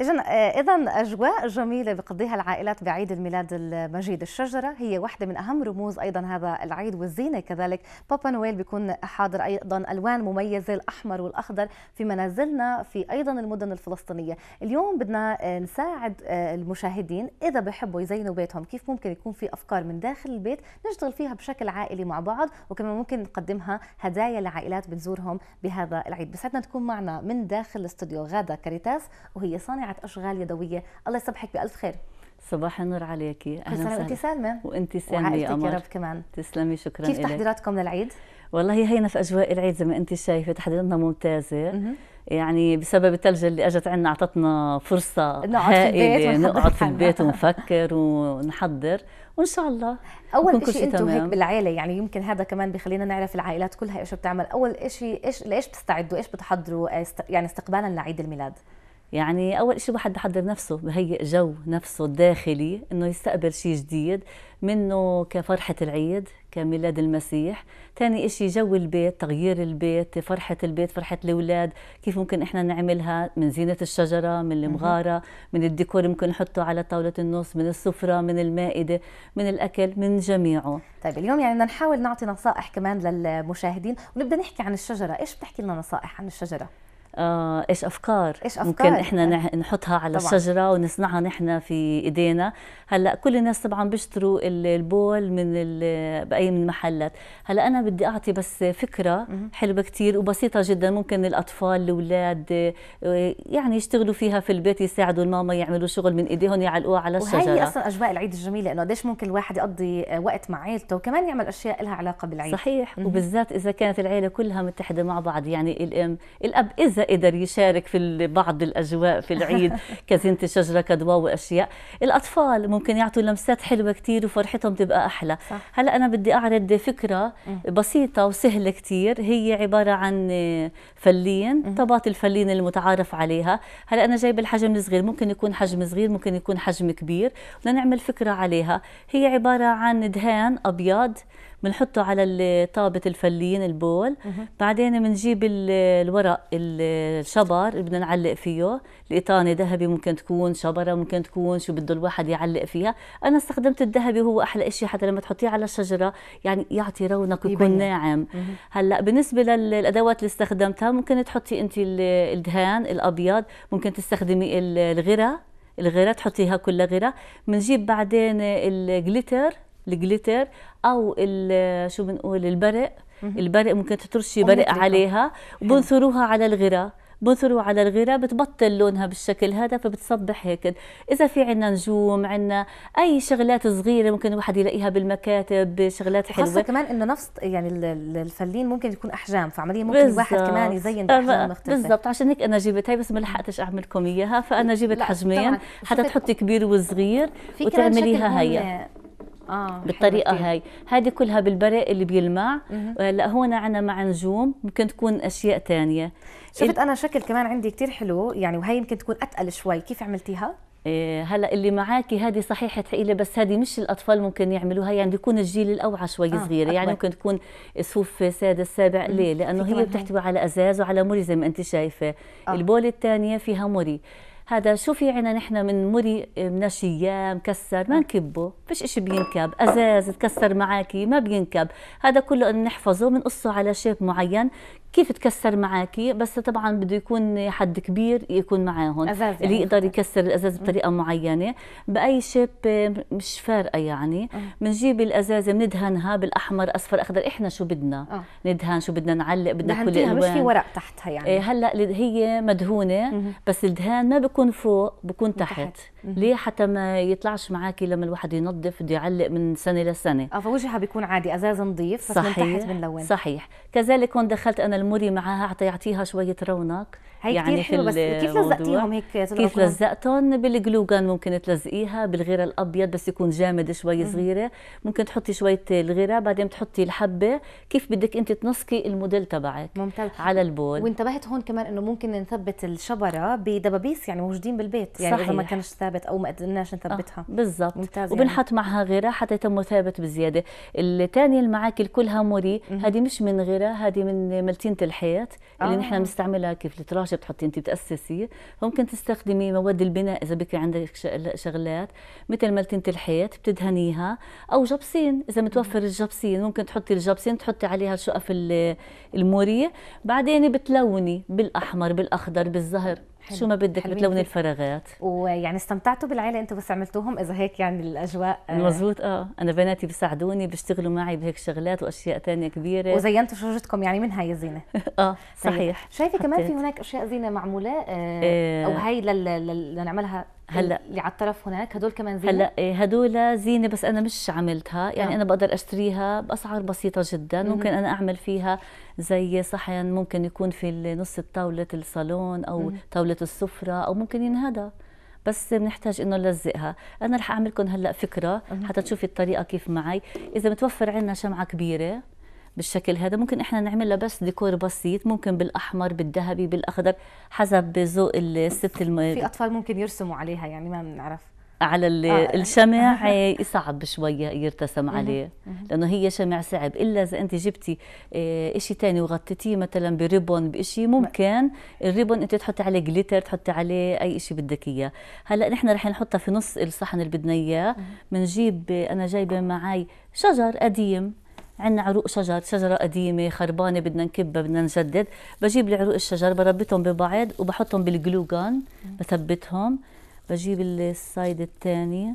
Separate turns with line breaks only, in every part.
إذا آه، إذا أجواء جميلة بقضيها العائلات بعيد الميلاد المجيد، الشجرة هي واحدة من أهم رموز أيضا هذا العيد والزينة كذلك، بابا نويل بيكون حاضر أيضا ألوان مميزة الأحمر والأخضر في منازلنا في أيضا المدن الفلسطينية، اليوم بدنا آه، نساعد آه، المشاهدين إذا بحبوا يزينوا بيتهم، كيف ممكن يكون في أفكار من داخل البيت نشتغل فيها بشكل عائلي مع بعض وكمان ممكن نقدمها هدايا لعائلات بنزورهم بهذا العيد، بسعدنا تكون معنا من داخل الاستوديو غادة كاريتاس وهي صانعة اشغال يدويه الله يصبحك بالف خير صباح النور عليكي اهلا وسهلا وانت سالمه وانت سالمه يا قمر يا رب كمان
تسلمي شكرا كيف إليك.
تحضيراتكم للعيد
والله هينا في اجواء العيد زي ما انت شايفه تحضيراتنا ممتازه م -م. يعني بسبب الثلج اللي اجت عنا اعطتنا فرصه نقعد هائلة في البيت نقعد في البيت ونفكر ونحضر وان شاء
الله اول شيء انتم هيك بالعائله يعني يمكن هذا كمان بخلينا نعرف العائلات كلها ايش بتعمل اول شيء ايش لايش بتستعدوا ايش بتحضروا آه، يعني استقبالا لعيد الميلاد
يعني اول شيء الواحد بحضر نفسه بهيئ جو نفسه الداخلي انه يستقبل شيء جديد منه كفرحه العيد كميلاد المسيح ثاني شيء جو البيت تغيير البيت فرحه البيت فرحه الاولاد كيف ممكن احنا نعملها من زينه الشجره من المغاره من الديكور ممكن نحطه على طاوله النص من السفره من المائده من الاكل من جميعه طيب اليوم يعني بدنا نحاول نعطي نصائح كمان للمشاهدين ونبدا نحكي عن الشجره ايش بتحكي لنا نصائح عن الشجره آه ايش افكار ايش افكار ممكن احنا إيه. نحطها على طبعا. الشجره ونصنعها نحن في ايدينا هلا كل الناس طبعا بيشتروا البول من باي من المحلات هلا انا بدي اعطي بس فكره حلوه كثير وبسيطه جدا ممكن الاطفال الاولاد آه، يعني يشتغلوا فيها في البيت يساعدوا الماما يعملوا شغل من ايديهم يعلقوها على الشجره وهي اصلا
اجواء العيد الجميله انه قديش ممكن الواحد يقضي
آه، وقت مع عيلته وكمان يعمل اشياء لها علاقه بالعيد صحيح وبالذات اذا كانت العيله كلها متحده مع بعض يعني الام الاب اذا قدر يشارك في بعض الأجواء في العيد كزينة الشجرة كدواء وأشياء الأطفال ممكن يعطوا لمسات حلوة كثير وفرحتهم تبقى أحلى صح. هلأ أنا بدي أعرض فكرة بسيطة وسهلة كثير هي عبارة عن فلين طبات الفلين المتعارف عليها هلأ أنا جايبة الحجم الصغير ممكن يكون حجم صغير ممكن يكون حجم كبير بدنا نعمل فكرة عليها هي عبارة عن دهان أبيض بنحطه على طابة الفلين البول بعدين بنجيب الورق الشبر اللي بدنا نعلق فيه الإطانة ذهبي ممكن تكون شبرة ممكن تكون شو بده الواحد يعلق فيها أنا استخدمت الذهبي هو أحلى شيء حتى لما تحطيه على الشجرة يعني يعطي رونق ويكون ناعم هلا بالنسبة للأدوات اللي استخدمتها ممكن تحطي أنت الدهان الأبيض ممكن تستخدمي الغرة الغيرة تحطيها كلها غيرة بنجيب بعدين الجليتر الجليتر او شو بنقول البرق البرق ممكن ترشي برق عليها وبنثروها على الغراء بنثروا على الغراء بتبطل لونها بالشكل هذا فبتصبح هيك اذا في عنا نجوم عنا اي شغلات صغيره ممكن الواحد يلاقيها بالمكاتب شغلات حلوه خاصه كمان انه نفس يعني الفلين ممكن يكون احجام فعمليا ممكن بالزبط. الواحد كمان يزين باحجام مختلفه بالضبط عشان هيك انا جبت هي بس ما لحقتش اعمل لكم اياها فانا جبت حجمين حتى تحطي كبير وصغير وتعمليها هي آه بالطريقه هاي هذه كلها بالبرق اللي بيلمع هلا آه، هون عنا مع نجوم ممكن تكون اشياء ثانيه شفت انا شكل كمان عندي كثير حلو يعني وهي يمكن تكون اتقل شوي كيف عملتيها إيه، هلا اللي معاكي هذه صحيحة ثقيله بس هذه مش الأطفال ممكن يعملوها يعني بيكون الجيل الأوعى شوي آه صغيرة يعني ممكن تكون صفوف سادس سابع ليه؟ لأنه هي بتحتوي على أزاز وعلى مري زي ما أنت شايفة آه. البول الثانية فيها مري هذا شو في عنا نحن من مري منشياه مكسر ما نكبه فيش إشي بينكب أزاز تكسر معاكي ما بينكب هذا كله بنحفظه بنقصه على شيب معين كيف تكسر معاكي بس طبعا بده يكون حد كبير يكون معاهم أزاز يعني اللي يقدر يكسر الازاز بطريقه معينه باي شيب آه، مش فارقه يعني بنجيب الازازه بندهنها بالاحمر اصفر اخضر احنا شو بدنا آه. ندهن شو بدنا نعلق بدنا كل الالوان مش في ورق تحتها يعني إيه، هلا هي مدهونه بس الدهان ما بيكون بكون فوق بكون تحت ليه حتى ما يطلعش معاكي لما الواحد ينظف بده يعلق من سنه لسنه اه فوجهها بيكون عادي ازاز نظيف بس صحيح من تحت بنلون صحيح كذلك هون دخلت انا الموري معها حتى يعطيها شويه رونق هي يعني كثير حلوة بس كيف لزقتيهم هيك كيف لزقتهم بالجلوغان ممكن تلزقيها بالغيرة الابيض بس يكون جامد شوي صغيره ممكن تحطي شويه الغيرة بعدين تحطي الحبه كيف بدك انت تنسقي الموديل تبعك ممتاز على البول
وانتبهت هون كمان انه ممكن نثبت الشبره بدبابيس يعني موجودين بالبيت
يعني صحيح. اذا ما كانش ثابت او ما قدرناش نثبتها آه بالضبط ممتاز يعني. وبنحط يعني. معها غيره حتى يتم ثابت بزياده الثانيه المعاكي كلها موري هذه مش من غيره هذه من ملتينه الحيط اللي آه. نحن بنستعملها كيف التراش بتحطي انت بتاسسي ممكن تستخدمي مواد البناء اذا بك عندك شغلات مثل ملتينه الحيط بتدهنيها او جبسين اذا متوفر الجبسين ممكن تحطي الجبسين تحطي عليها شقف الموريه بعدين بتلوني بالاحمر بالاخضر بالزهر حلو. شو ما بدك بتلون الفراغات ويعني استمتعتوا بالعيله انتم بس عملتوهم اذا هيك يعني الاجواء مزبوط اه انا بناتي بيساعدوني بيشتغلوا معي بهيك شغلات واشياء ثانيه كبيره وزينتوا
شجرتكم يعني من هاي الزينه
اه طيب. صحيح شايفه كمان في
هناك اشياء زينه معموله آه آه. او هاي لنعملها هلا يعني اللي على الطرف هناك هدول كمان زينه هلا
إيه، هدول زينه بس انا مش عملتها يعني آه. انا بقدر اشتريها باسعار بسيطه جدا مم. ممكن انا اعمل فيها زي صحن ممكن يكون في نص طاوله الصالون او مم. طاوله السفره او ممكن ينهدى بس بنحتاج انه نلزقها انا رح اعمل لكم هلا فكره حتى تشوفي الطريقه كيف معي اذا متوفر عندنا شمعه كبيره بالشكل هذا ممكن احنا نعملها بس ديكور بسيط ممكن بالاحمر بالذهبي بالاخضر حسب ذوق الست الم... في
اطفال ممكن يرسموا عليها يعني ما بنعرف
على آه. الشمع صعب شوية يرتسم عليه لأنه هي شمع صعب إلا إذا أنت جبتي آه، إشي تاني وغطيتيه مثلا بريبون بإشي ممكن الريبون أنت تحطي عليه جليتر تحطي عليه أي إشي بدك إياه هلا نحن رح نحطها في نص الصحن اللي بدنا إياه بنجيب أنا جايبة معي شجر قديم عندنا عروق شجر شجرة قديمة خربانة بدنا نكبها بدنا نجدد بجيب لي عروق الشجر بربطهم ببعض وبحطهم بالجلوغان بثبتهم بجيب السايد الثاني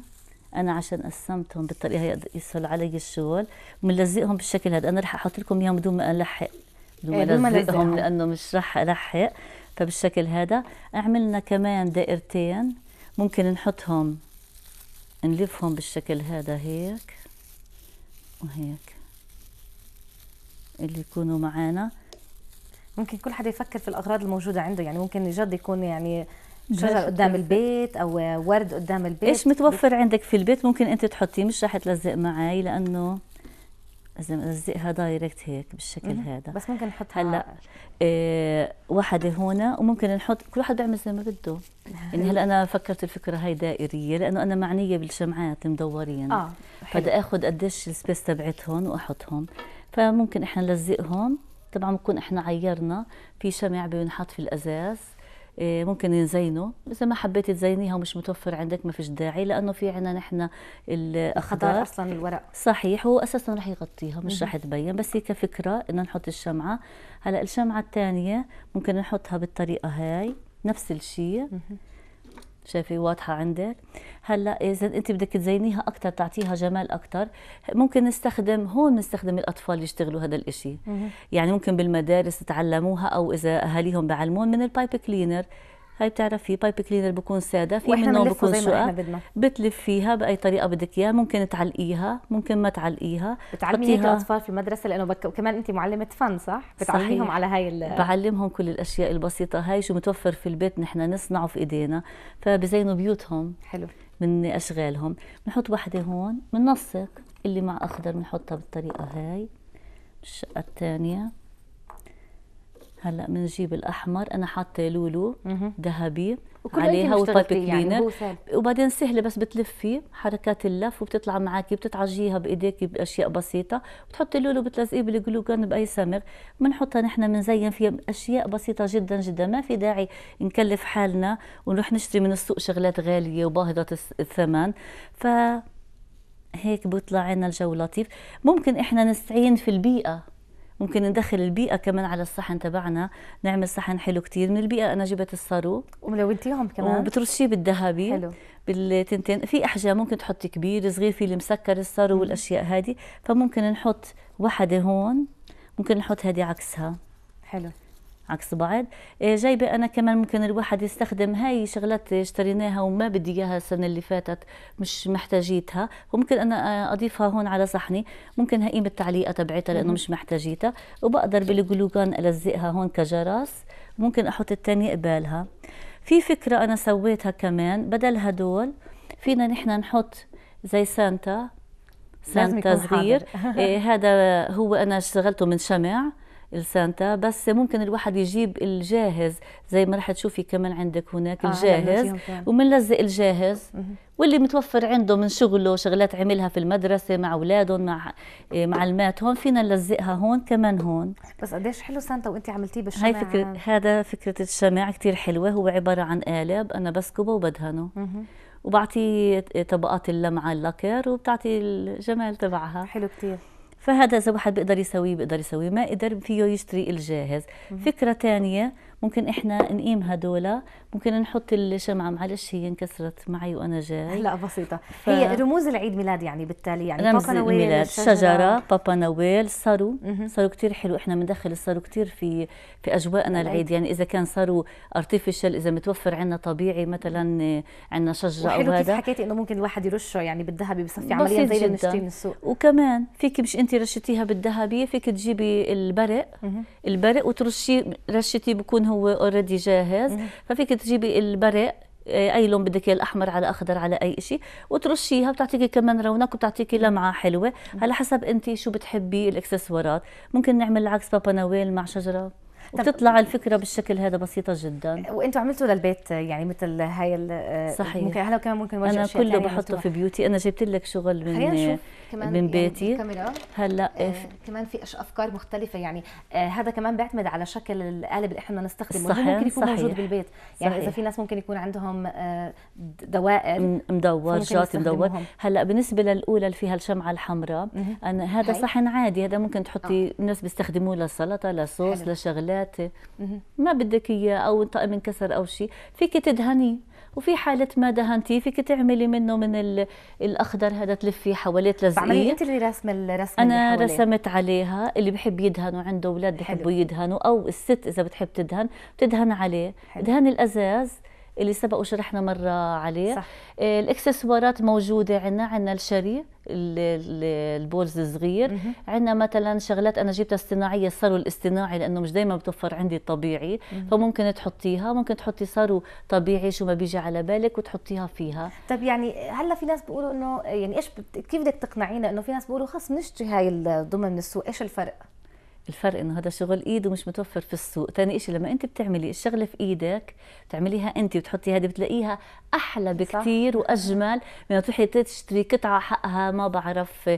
انا عشان قسمتهم بالطريقه هي يسهل علي الشغل بنلزقهم بالشكل هذا انا رح احط لكم اياهم بدون ما الحق بدون إيه، ما الزقهم لانه مش رح الحق فبالشكل هذا عملنا كمان دائرتين ممكن نحطهم نلفهم بالشكل هذا هيك وهيك اللي يكونوا معانا
ممكن كل حدا يفكر في الاغراض الموجوده عنده يعني ممكن جد يكون يعني شجر قدام البيت او ورد قدام البيت ايش
متوفر عندك في البيت ممكن انت تحطيه مش راح تلزق معي لانه لازم الزقها دايركت هيك بالشكل هذا بس ممكن نحط هلا إيه واحدة هون وممكن نحط كل واحد بيعمل زي ما بده يعني هلا انا فكرت الفكره هاي دائريه لانه انا معنيه بالشمعات مدورين اه بدي اخذ قديش السبيس تبعتهم واحطهم فممكن احنا نلزقهم طبعا بنكون احنا عيرنا في شمع بينحط في الازاز إيه، ممكن نزينه اذا ما حبيتي تزينيها ومش متوفر عندك ما فيش داعي لانه في عندنا نحن الاخضر اصلا الورق صحيح هو اساسا رح يغطيها مش رح تبين بس هي كفكره انه نحط الشمعه هلا الشمعه الثانيه ممكن نحطها بالطريقه هاي نفس الشيء شايفه واضحه عندك هلا اذا انت بدك تزينيها اكثر تعطيها جمال اكثر ممكن نستخدم هون نستخدم الاطفال يشتغلوا هذا الإشي يعني ممكن بالمدارس تعلموها او اذا اهاليهم بعلمون من البايب كلينر هاي بتعرفي بايب كلينر بكون ساده في منه بكون شقه بتلف فيها باي طريقه بدك اياها ممكن تعلقيها ممكن ما تعلقيها بتعلمي هيك الاطفال في المدرسه لانه بك... كمان انت معلمه فن صح بتعلميهم على هاي ال... بعلمهم كل الاشياء البسيطه هاي شو متوفر في البيت نحن نصنعه في ايدينا فبزينوا بيوتهم حلو من اشغالهم بنحط وحده هون بننسق اللي مع اخضر بنحطها بالطريقه هاي الشقه الثانيه هلا بنجيب الاحمر انا حاطه لولو ذهبي عليها وفات كلينر يعني وبعدين سهله بس بتلفي حركات اللف وبتطلع معك بتتعجيها بايديك باشياء بسيطه بتحطي لولو بتلزقيه بالجلو باي سمر بنحطها نحن بنزين فيها اشياء بسيطه جدا جدا ما في داعي نكلف حالنا ونروح نشتري من السوق شغلات غاليه وباهظه الثمن ف هيك بيطلع لنا الجو لطيف ممكن احنا نستعين في البيئه ممكن ندخل البيئه كمان على الصحن تبعنا نعمل صحن حلو كتير من البيئه انا جبت الصاروخ وملونتيهم كمان وبترشيه بالذهبي حلو بالتنتين في احجام ممكن تحطي كبير صغير في المسكر الصاروخ والاشياء هذه فممكن نحط وحده هون ممكن نحط هذه عكسها حلو عكس بعض آه، جايبه انا كمان ممكن الواحد يستخدم هاي شغلات اشتريناها وما بدي اياها السنه اللي فاتت مش محتاجيتها وممكن انا آه، اضيفها هون على صحني ممكن هقيم التعليقه تبعتها لانه مش محتاجيتها وبقدر بالجلوغان الزقها هون كجرس ممكن احط الثانيه قبالها في فكره انا سويتها كمان بدل هدول فينا نحن نحط زي سانتا سانتا صغير إيه هذا هو انا اشتغلته من شمع السانتا بس ممكن الواحد يجيب الجاهز زي ما رح تشوفي كمان عندك هناك آه، الجاهز آه ومنلزق الجاهز واللي متوفر عنده من شغله شغلات عملها في المدرسة مع أولادهم مع إيه، معلماتهم فينا نلزقها هون كمان هون
بس قديش حلو سانتا وانت عملتيه بالشمع هاي فكرة
هذا فكرة الشمع كتير حلوة هو عبارة عن قالب أنا بسكبه وبدهنه وبعطي طبقات اللمعة اللاكر وبتعطي الجمال تبعها حلو كتير فهذا اذا واحد بيقدر يسويه بيقدر يسويه ما قدر فيه يشتري الجاهز مم. فكره ثانيه ممكن احنا نقيم هدول ممكن نحط الشمعه معلش هي انكسرت معي وانا جاي لا بسيطه ف... هي رموز العيد ميلاد يعني بالتالي يعني رمز بابا نويل الميلاد الشجره, شجره بابا نويل صاروا صاروا كثير حلو احنا بندخل الصارو كثير في في اجواءنا العيد, العيد. يعني اذا كان صاروا ارتفيشال اذا متوفر عندنا طبيعي مثلا عندنا شجره او هذا
حكيتي انه ممكن الواحد يرشه يعني بالذهبي بصفي عمليا زي اللي بنشتريه من السوق
وكمان فيك مش انت انت رشتيها بالذهبيه فيك تجيبي البرق البرق وترشيه رشتيه بكون هو اوريدي جاهز ففيك تجيبي البرق آه، اي لون بدك اياه الاحمر على اخضر على اي شيء وترشيها بتعطيكي كمان رونق وبتعطيكي لمعه حلوه على حسب انت شو بتحبي الاكسسوارات ممكن نعمل عكس بابا نويل مع شجره بتطلع الفكره بالشكل هذا بسيطه جدا وانتم عملتوا للبيت يعني مثل هاي صحيح ممكن هلا كمان ممكن انا كله بحطه في بيوتي انا جبت لك شغل من كمان من يعني بيتي
يعني هلا آه كمان في افكار مختلفه يعني آه هذا كمان بيعتمد على شكل
القالب اللي احنا بنستخدمه صحيح ممكن يكون صحيح موجود بالبيت يعني صحيح اذا في ناس ممكن يكون عندهم آه دوائر مدور جات مدور هلا بالنسبه للاولى اللي فيها الشمعه الحمراء انا هذا صحن عادي هذا ممكن تحطي آه. الناس بيستخدموه للسلطه لصوص لشغلات ثلاثه ما بدك اياه او طقم انكسر او شيء فيك تدهنيه وفي حالة ما دهنتيه فيك تعملي منه من الأخضر هذا تلفيه حواليه تلزقيه عملي أنت اللي
رسم الرسم أنا اللي رسمت
عليها اللي بحب يدهنوا عنده أولاد بحبوا يدهنوا أو الست إذا بتحب تدهن بتدهن عليه دهن الأزاز اللي سبق وشرحنا مرة عليه صح. الإكسسوارات موجودة عنا عنا الشري البولز الصغير عندنا مثلا شغلات انا جبتها اصطناعيه صاروا الاصطناعي لانه مش دائما بتوفر عندي الطبيعي مه. فممكن تحطيها ممكن تحطي صاروا طبيعي شو ما بيجي على بالك وتحطيها فيها
طب يعني هلا في ناس بيقولوا انه يعني ايش كيف بدك تقنعينا انه في ناس بيقولوا
خلص بنشتري هاي
الضمه من السوق ايش الفرق
الفرق انه هذا شغل ايد ومش متوفر في السوق ثاني شيء لما انت بتعملي الشغله في ايدك بتعمليها انت وتحطي هذه بتلاقيها احلى بكثير واجمل من تروحي تشتري قطعه حقها ما بعرف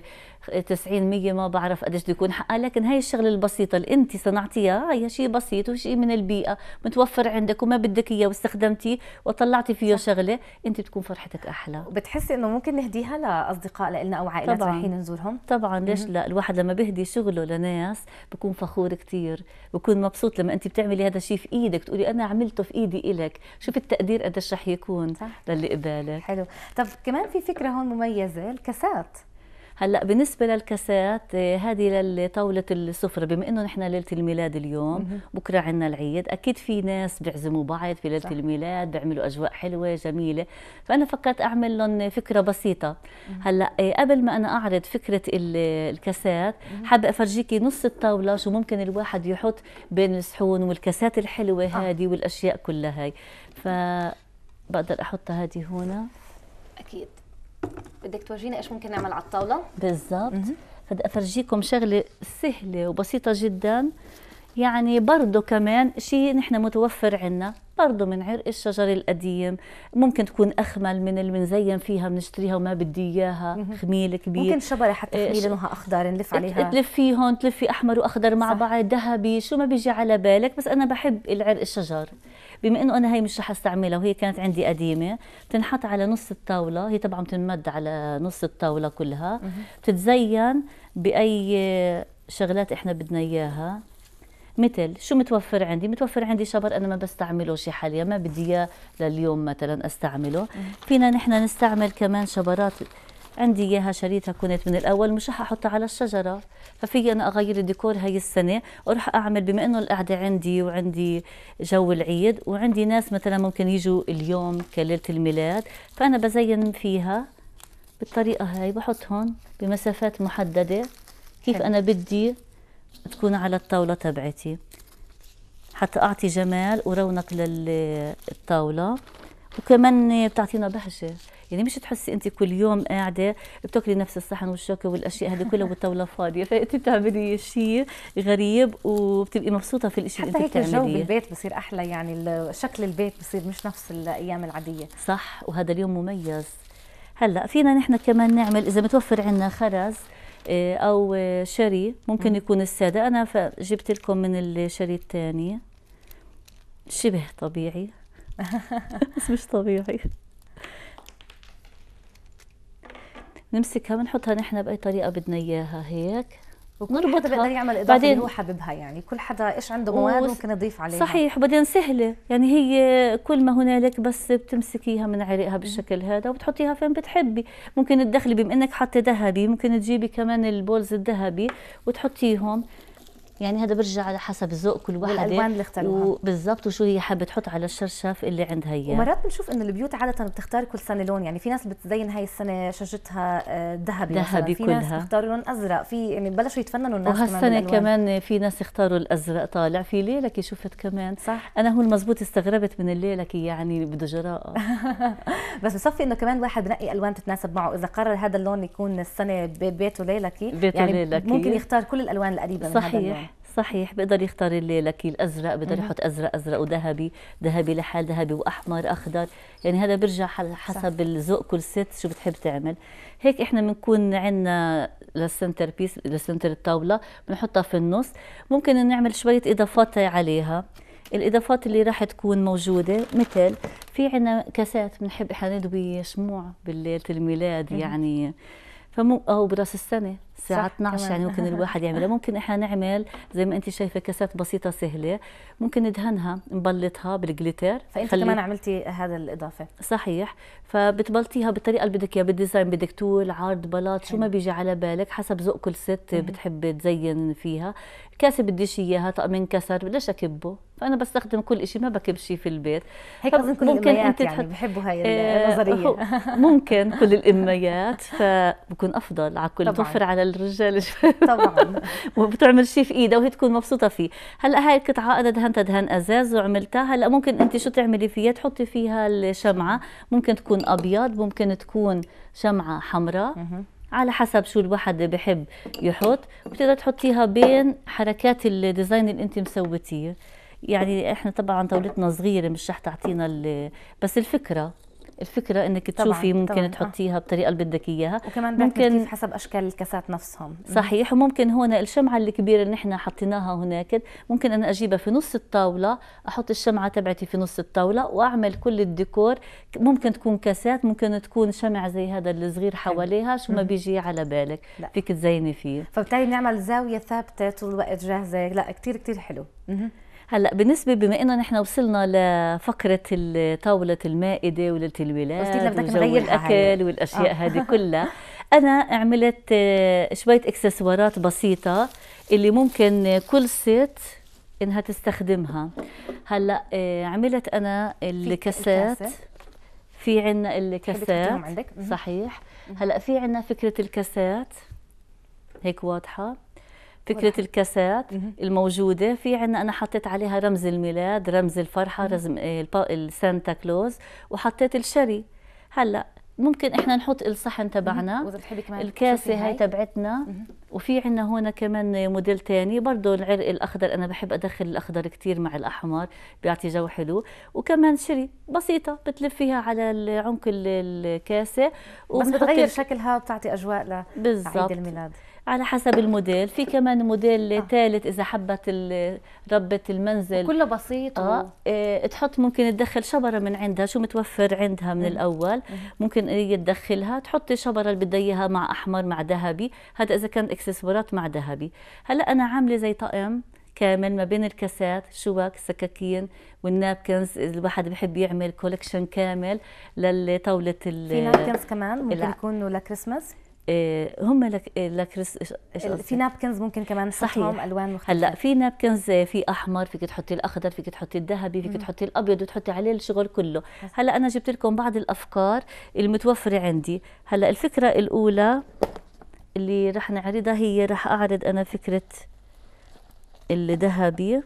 90 100 ما بعرف قديش بده يكون حقها لكن هاي الشغله البسيطه اللي انت صنعتيها هي شيء بسيط وشيء من البيئه متوفر عندك وما بدك اياه واستخدمتيه وطلعتي فيه صح. شغله انت بتكون فرحتك احلى وبتحسي انه ممكن نهديها لاصدقاء لنا او عائلات طبعاً. رايحين نزورهم طبعا ليش لا الواحد لما بهدي شغله لناس بكون فخور كثير بكون مبسوط لما انت بتعملي هذا الشيء في ايدك تقولي انا عملته في ايدي إلك شوف التقدير قديش رح يكون صح. للي قبالك حلو طب كمان في فكره هون مميزه الكاسات هلا بالنسبه للكاسات آه، هذه لطاوله السفره بما انه نحن ليله الميلاد اليوم بكره عندنا العيد اكيد في ناس بيعزموا بعض في ليله الميلاد بيعملوا اجواء حلوه جميله فانا فكرت اعمل لهم فكره بسيطه هلا آه، قبل ما انا اعرض فكره الكاسات حابه افرجيكي نص الطاوله شو ممكن الواحد يحط بين الصحون والكاسات الحلوه آه. هذه والاشياء كلها هاي ف بقدر احطها هذه هون
اكيد بدك تورجينا ايش ممكن نعمل على الطاوله
بالضبط بدي افرجيكم شغله سهله وبسيطه جدا يعني برضه كمان شيء نحن متوفر عنا برضه من عرق الشجر القديم ممكن تكون اخمل من اللي بنزين فيها بنشتريها وما بدي اياها خميل كبير ممكن شبره حتى خميل لونها اخضر نلف إيه، عليها تلفيهم تلفي احمر واخضر مع بعض ذهبي شو ما بيجي على بالك بس انا بحب العرق الشجر بما انه انا هي مش رح استعملها وهي كانت عندي قديمه بتنحط على نص الطاوله هي طبعا بتنمد على نص الطاوله كلها بتتزين باي شغلات احنا بدنا اياها مثل شو متوفر عندي متوفر عندي شبر انا ما بستعمله شي حاليا ما بدي اياه لليوم مثلا استعمله فينا نحن نستعمل كمان شبرات عندي اياها شريتها كنت من الاول مش رح احطها على الشجره ففي انا اغير الديكور هاي السنه واروح اعمل بما انه القعده عندي وعندي جو العيد وعندي ناس مثلا ممكن يجوا اليوم كليله الميلاد فانا بزين فيها بالطريقه هاي بحطهم بمسافات محدده كيف انا بدي تكون على الطاوله تبعتي حتى اعطي جمال ورونق للطاوله وكمان بتعطينا بهجه يعني مش تحسي انت كل يوم قاعده بتاكلي نفس الصحن والشوكه والاشياء هذه كلها والطاوله فاضيه فانت بتعملي شيء غريب وبتبقي مبسوطه في الشيء اللي انت بتعمليه حتى هيك الجو بالبيت بصير احلى يعني شكل البيت بصير مش نفس الايام العاديه صح وهذا اليوم مميز هلا فينا نحن كمان نعمل اذا متوفر عندنا خرز آه، او شري ممكن يكون الساده انا جبت لكم من الشري الثاني شبه طبيعي بس مش طبيعي نمسكها بنحطها نحن باي طريقه بدنا اياها هيك وبنربطها بدنا
يعمل اضافه بعدين هو حاببها يعني كل حدا ايش عنده مواد ممكن
يضيف عليها صحيح وبعدين سهله يعني هي كل ما هنالك بس بتمسكيها من عرقها بالشكل هذا وبتحطيها فين بتحبي ممكن تدخلي بما انك حاطه ذهبي ممكن تجيبي كمان البولز الذهبي وتحطيهم يعني هذا برجع على حسب ذوق كل واحد والالوان اللي اختاروها بالضبط وشو هي حابه تحط على الشرشف اللي عندها اياه ومرات
بنشوف انه البيوت عاده بتختار كل سنه لون يعني في ناس بتزين هاي السنه شجتها آه، ذهبي ذهبي في كلها. ناس بتختار لون ازرق في يعني بلشوا يتفننوا الناس وهالسنه كمان, كمان
في ناس اختاروا الازرق طالع في ليلك شفت كمان صح انا هون مزبوط استغربت من الليلك يعني بده جراءه
بس بصفي انه كمان واحد بنقي الوان تتناسب معه اذا قرر هذا اللون يكون السنه ببيته ليلكي بيته يعني ليلكي. ممكن يختار كل الالوان القريبه صحيح. من هذا اللون
صحيح بيقدر يختار اللاكي الازرق بيقدر يحط ازرق ازرق وذهبي ذهبي لحال ذهبي واحمر اخضر يعني هذا بيرجع حسب الذوق كل ست شو بتحب تعمل هيك احنا بنكون عندنا للسنتر بيس للسنتر الطاوله بنحطها في النص ممكن نعمل شويه اضافات عليها الاضافات اللي راح تكون موجوده مثل في عندنا كاسات بنحب احنا ندوي شموع بليله الميلاد يعني فمو او براس السنه الساعة 12 يعني ممكن الواحد يعملها ممكن احنا نعمل زي ما انت شايفة كاسات بسيطة سهلة ممكن ندهنها نبلطها بالجليتر فانت خلي... كمان عملتي هذا الإضافة صحيح فبتبلطيها بالطريقة اللي بدك اياها بالديزاين بدك تول عرض بلاط شو ما بيجي على بالك حسب ذوق كل ست بتحب تزين فيها كاسه بديش اياها طقم انكسر بديش اكبه فانا بستخدم كل شيء ما بكب شيء في البيت هيك اظن كل ممكن الاميات انت يعني تحط... بحبوا هاي آه، النظريه ممكن كل الاميات فبكون افضل على كل توفر على للرجال الرجال طبعا وبتعمل شيء في ايدها وهي تكون مبسوطه فيه هلا هاي القطعه انا دهنتها دهن ازاز وعملتها هلا ممكن انت شو تعملي فيها تحطي فيها الشمعه ممكن تكون ابيض ممكن تكون شمعه حمراء على حسب شو الواحد بحب يحط بتقدر تحطيها بين حركات الديزاين اللي انت مسويتيه يعني احنا طبعا طاولتنا صغيره مش رح تعطينا بس الفكره الفكره انك تشوفي طبعاً ممكن طبعاً تحطيها آه. الطريقه اللي بدك اياها وكمان ممكن كيف حسب اشكال الكاسات نفسهم صحيح وممكن هون الشمعه الكبيره اللي نحن حطيناها هناك ممكن انا اجيبها في نص الطاوله احط الشمعه تبعتي في نص الطاوله واعمل كل الديكور ممكن تكون كاسات ممكن تكون شمع زي هذا الصغير حواليها شو ما بيجي على بالك لا. فيك تزيني فيه فبالتالي بنعمل زاويه ثابته طول الوقت جاهزه لا كثير كثير حلو هلا بالنسبه بما انه نحن وصلنا لفقره طاوله المائده وليله الولاده وجو الاكل والاشياء آه. هذه كلها انا عملت شويه اكسسوارات بسيطه اللي ممكن كل ست انها تستخدمها هلا آه، عملت انا الكاسات في عنا الكاسات صحيح هلا في عنا فكره الكاسات هيك واضحه فكرة ورح. الكاسات مه. الموجودة في عنا أنا حطيت عليها رمز الميلاد رمز الفرحة رمز إيه، السانتا كلوز وحطيت الشري هلأ ممكن احنا نحط الصحن تبعنا الكاسه هاي تبعتنا وفي عنا هون كمان موديل تاني برضه العرق الاخضر انا بحب ادخل الاخضر كتير مع الاحمر بيعطي جو حلو وكمان شري بسيطه بتلفيها على عمق الكاسه بس بتغير
شكلها وبتعطي اجواء لعيد
الميلاد على حسب الموديل في كمان موديل آه. ثالث اذا حبت ربة المنزل كله بسيط آه. آه. تحط ممكن تدخل شبره من عندها شو متوفر عندها من الاول ممكن هي إيه، تدخلها تحطي شبره اللي بدها اياها مع احمر مع ذهبي هذا اذا كان اكسسوارات مع ذهبي هلا انا عامله زي طقم كامل ما بين الكاسات شوك سكاكين والنابكنز الواحد بحب يعمل كولكشن كامل لطاولة في نابكنز كمان ممكن يكونوا
لكريسماس
آه، هم لك آه، لكريس في
نابكنز إيه. ممكن
كمان نحطهم الوان مختلفه هلا في نابكنز آه، في احمر فيك تحطي الاخضر فيك تحطي الذهبي فيك تحطي الابيض وتحطي عليه الشغل كله هلا انا جبت لكم بعض الافكار المتوفره عندي هلا الفكره الاولى اللي رح نعرضها هي رح اعرض انا فكره الذهبي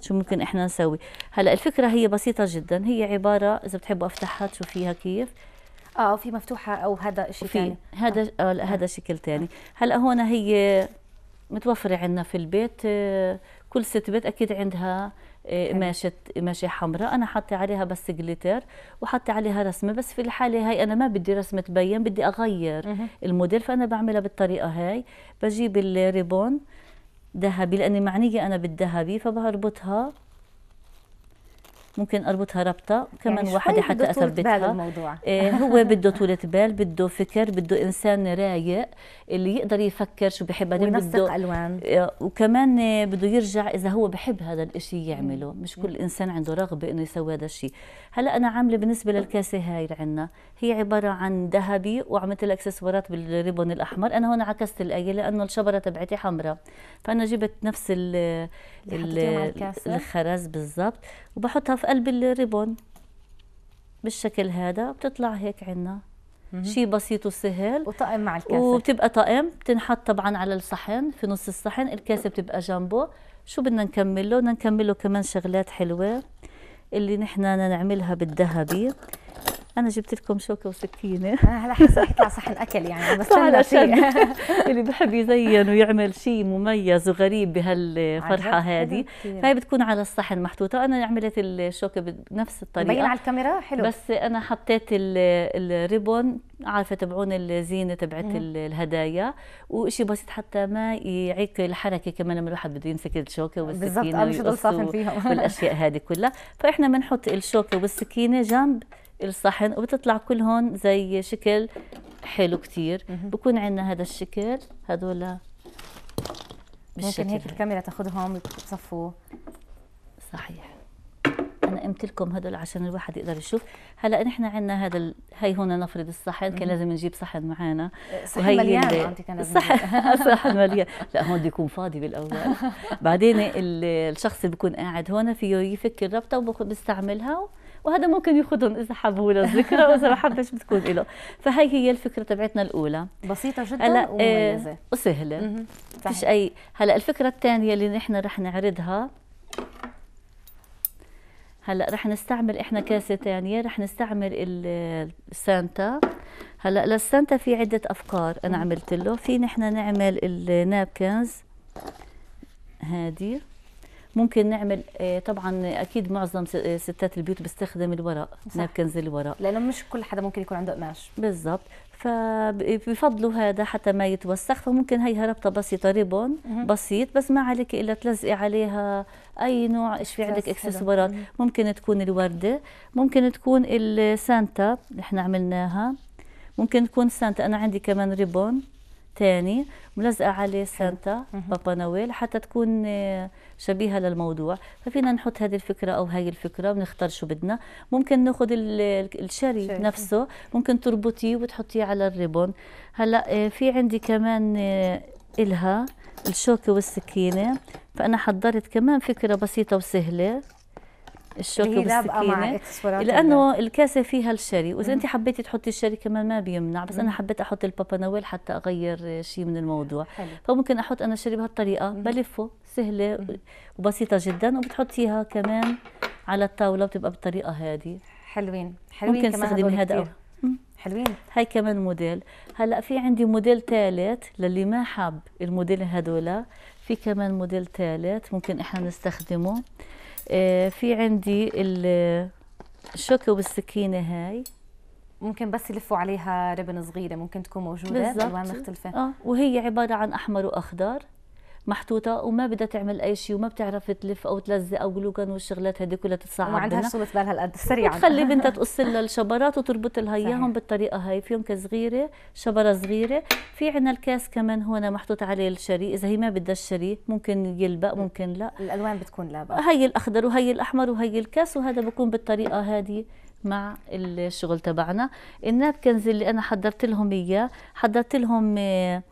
شو ممكن احنا نسوي هلا الفكره هي بسيطه جدا هي عباره اذا بتحبوا افتحها تشوفيها كيف
اه في مفتوحه او هذا شيء ثاني
آه، هذا آه. هذا شكل ثاني هلا هون هي متوفره عندنا في البيت آه، كل ست بيت اكيد عندها قماشه آه، قماشه حمراء انا حاطه عليها بس جليتر وحاطه عليها رسمه بس في الحاله هاي انا ما بدي رسمه تبين بدي اغير مه. الموديل فانا بعملها بالطريقه هاي بجيب الريبون ذهبي لاني معنيه انا بالذهبي فبربطها ممكن اربطها ربطه كمان يعني واحده حتى اثبتها بال الموضوع. إيه، هو بده طولة بال بده فكر بده انسان رايق اللي يقدر يفكر شو بحب بعدين بده الوان إيه، وكمان بده يرجع اذا هو بحب هذا الشيء يعمله مش كل انسان عنده رغبه انه يسوي هذا الشيء هلا انا عامله بالنسبه للكاسه هاي اللي عندنا هي عباره عن ذهبي وعملت لها اكسسوارات بالريبون الاحمر انا هون عكست الايه لانه الشبره تبعتي حمراء فانا جبت نفس ال الخرز بالضبط وبحطها في قلب الريبون بالشكل هذا بتطلع هيك عنا شيء بسيط وسهل وطقم مع الكاسه وبتبقى طقم بتنحط طبعا على الصحن في نص الصحن الكاسه بتبقى جنبه شو بدنا نكمله بدنا نكمله كمان شغلات حلوه اللي نحن نعملها بالذهبي انا جبت لكم شوكه وسكينه هلا آه، حاسه رح يطلع صحن اكل يعني بس شيء اللي بحب يزين ويعمل شيء مميز وغريب بهالفرحه هذه فهي بتكون على الصحن محطوطه انا عملت الشوكه بنفس الطريقه مبين على الكاميرا حلو بس انا حطيت الريبون عارفه تبعون الزينه تبعت الهدايا وشيء بسيط حتى ما يعيق الحركه كمان لما الواحد بده يمسك الشوكه والسكينه بالضبط مش فيهم والاشياء هذه كلها فاحنا بنحط الشوكه والسكينه جنب الصحن وبتطلع كلهم زي شكل حلو كثير بكون عندنا هذا الشكل هذول ممكن هيك الكاميرا تاخذهم يصفوا صحيح انا قمت لكم هذول عشان الواحد يقدر يشوف هلا نحن عندنا هذا ال... هي هون نفرض الصحن كان لازم نجيب صحن معنا صحن مليان اللي... صحن صحن مليان لا هون بده يكون فاضي بالاول بعدين ال... الشخص اللي بيكون قاعد هون فيه يفك الربطه وبيستعملها وهذا ممكن ياخذهم اذا حبوا له الذكرى واذا ما حبش بتكون له فهي هي الفكره تبعتنا الاولى بسيطه جدا هلا آه، ومميزه وسهله فيش اي هلا الفكره الثانيه اللي نحن رح نعرضها هلا رح نستعمل احنا كاسه ثانيه رح نستعمل السانتا هلا للسانتا في عده افكار انا عملت له في نحن نعمل النابكنز هادي ممكن نعمل آه، طبعا اكيد معظم آه، ستات البيوت بيستخدم الورق نابكنز الورق لانه مش كل حدا ممكن يكون عنده قماش بالضبط فبفضلوا هذا حتى ما يتوسخ فممكن هي ربطه بسيطه ريبون بسيط بس ما عليك الا تلزقي عليها اي نوع ايش في عندك اكسسوارات ممكن تكون الورده ممكن تكون السانتا اللي احنا عملناها ممكن تكون سانتا انا عندي كمان ريبون ثاني ملزقه عليه سانتا بابا نويل حتى تكون آه، شبيهه للموضوع ففينا نحط هذه الفكره او هاي الفكره ونختار شو بدنا ممكن ناخذ الشري نفسه ممكن تربطيه وتحطيه على الريبون هلا آه، في عندي كمان آه، الها الشوكه والسكينه فانا حضرت كمان فكره بسيطه وسهله الشوكه بالسكينه إيه لانه الكاسه فيها الشري واذا انت حبيتي تحطي الشري كمان ما بيمنع بس انا حبيت احط البابا نويل حتى اغير شيء من الموضوع حلو. فممكن احط انا الشري بهالطريقه بلفه سهله وبسيطه جدا وبتحطيها كمان على الطاوله بتبقى بالطريقه هذه حلوين حلوين ممكن تستخدمي هذا حلوين هاي كمان موديل هلا في عندي موديل ثالث للي ما حب الموديل هدول في كمان موديل ثالث ممكن احنا نستخدمه آه، في عندي الشوكه والسكينه هاي ممكن بس يلفوا عليها ربن صغيره ممكن تكون موجوده بالوان مختلفه اه وهي عباره عن احمر واخضر محطوطه وما بدها تعمل اي شيء وما بتعرف تلف او تلزق او جلوكان والشغلات هذه كلها تتصعب وما عندها شغله بال هالقد سريعا تخلي بنتها تقص لها الشبرات وتربط لها اياهم بالطريقه هاي في يمكن صغيره شبره صغيره في عندنا الكاس كمان هون محطوط عليه الشري اذا هي ما بدها الشري ممكن يلبق ممكن لا الالوان بتكون لابقه هي الاخضر وهي الاحمر وهي الكاس وهذا بكون بالطريقه هذه مع الشغل تبعنا النابكنز اللي انا حضرت لهم اياه حضرت لهم آه،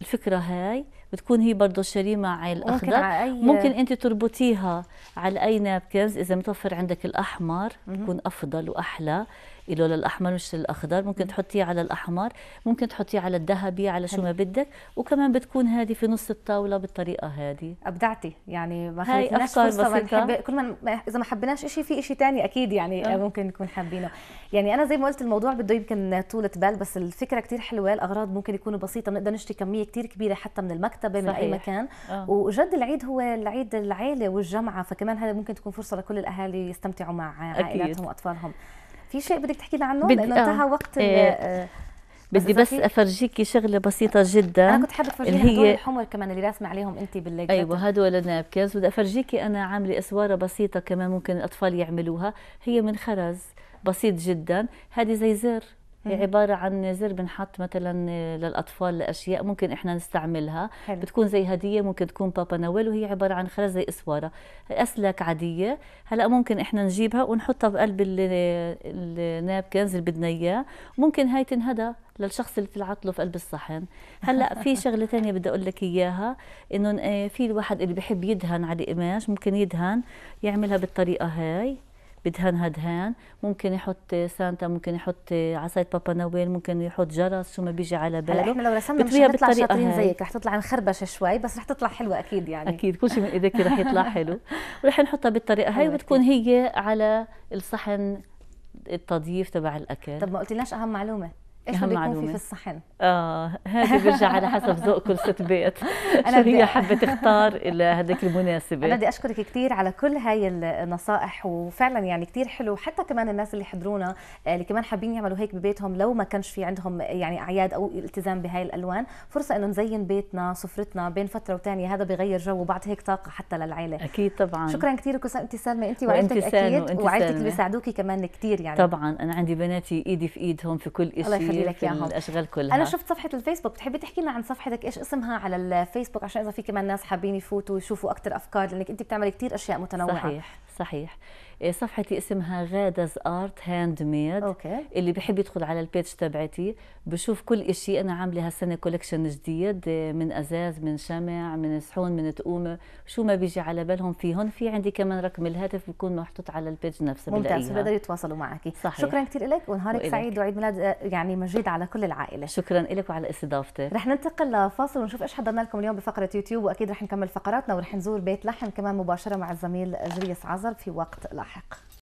الفكره هاي بتكون هي برضه شريمه مع الاخضر ممكن, أي... ممكن انت تربطيها على اي نابكنز اذا متوفر عندك الاحمر بتكون افضل واحلى له للاحمر مش للاخضر ممكن تحطيه على الاحمر ممكن تحطيه على الذهبي على شو ما بدك وكمان بتكون هذه في نص الطاوله بالطريقه هذه ابدعتي يعني ما خليتناش فرصه نحب كل
ما اذا ما حبيناش شيء في شيء ثاني اكيد يعني أه. ممكن نكون حابينه يعني انا زي ما قلت الموضوع بده يمكن طولة بال بس الفكره كثير حلوه الاغراض ممكن يكونوا بسيطه بنقدر نشتري كميه كثير كبيره حتى من المكتبه صحيح. من اي مكان أه. وجد العيد هو العيد العائله والجمعه فكمان هذا ممكن تكون فرصه لكل الاهالي يستمتعوا مع عائلاتهم واطفالهم في شيء بدك تحكي لنا عنه؟ بدي لانه انتهى آه. وقت آه. بدي بس افرجيكي
شغله بسيطه جدا انا كنت حابه افرجيكي هي
الحمر كمان اللي راسمه عليهم انت بالليل ايوه
هدول النابكنز بدي افرجيكي انا عامله اسواره بسيطه كمان ممكن الاطفال يعملوها هي من خرز بسيط جدا هذه زي زر هي يعني عبارة عن زر بنحط مثلا آه، للأطفال لأشياء ممكن إحنا نستعملها حلو. بتكون زي هدية ممكن تكون بابا نويل وهي عبارة عن خلاص زي إسوارة أسلاك عادية هلأ ممكن إحنا نجيبها ونحطها بقلب النابكنز اللي بدنا إياه ممكن هاي تنهدى للشخص اللي طلعت له في قلب الصحن هلا في شغله ثانيه بدي اقول لك اياها انه آه، في الواحد اللي بحب يدهن على القماش ممكن يدهن يعملها بالطريقه هاي بدهنها دهان ممكن يحط سانتا ممكن يحط عصايه بابا نويل ممكن يحط جرس شو ما بيجي على باله احنا لو رسمنا مش هنطلع شاطرين زيك
رح تطلع مخربشه
شوي بس رح تطلع حلوه اكيد يعني اكيد كل شيء من ايديك رح يطلع حلو ورح نحطها بالطريقه هاي وبتكون هي على الصحن التضييف تبع الاكل طب ما قلتلناش اهم معلومه ايش اللي يكون في في الصحن؟ اه هذا بيرجع على حسب ذوق كل ست بيت شو هي حابه تختار لهذيك المناسبه انا بدي
اشكرك كثير على كل هاي النصائح وفعلا يعني كثير حلو حتى كمان الناس اللي حضرونا آه، اللي كمان حابين يعملوا هيك ببيتهم لو ما كانش في عندهم يعني اعياد او التزام بهاي الالوان فرصه انه نزين بيتنا سفرتنا بين فتره وثانيه هذا بغير جو وبعد هيك طاقه حتى للعيله اكيد طبعا شكرا كثير انت سالمه انت وعائلتك اكيد وعائلتك بيساعدوكي كمان كثير يعني
طبعا انا عندي بناتي ايدي في ايدهم في كل شيء اخلي لك اياهم الاشغال كلها انا شفت
صفحه الفيسبوك بتحبي تحكي لنا عن صفحتك ايش اسمها على الفيسبوك عشان اذا في كمان ناس حابين يفوتوا ويشوفوا اكثر افكار لانك انت بتعملي كثير اشياء متنوعه صحيح
صحيح إيه، صفحتي اسمها غادز ارت هاند ميد أوكي. اللي بحب يدخل على البيتش تبعتي بشوف كل شيء انا عامله هالسنه كولكشن جديد إيه، من ازاز من شمع من صحون من تقومه شو ما بيجي على بالهم فيهم في عندي كمان رقم الهاتف بيكون محطوط على البيتش نفسه ممتاز بيقدروا يتواصلوا معك صحيح. شكرا
كثير لك ونهارك وإلك. سعيد وعيد ميلاد آه،
يعني مجيد على كل العائله شكرا لك وعلى استضافتك رح
ننتقل لفاصل ونشوف ايش حضرنا لكم اليوم بفقره يوتيوب واكيد رح نكمل فقراتنا ورح نزور بيت لحن كمان مباشره مع الزميل جريس عزر في وقت لاحق حق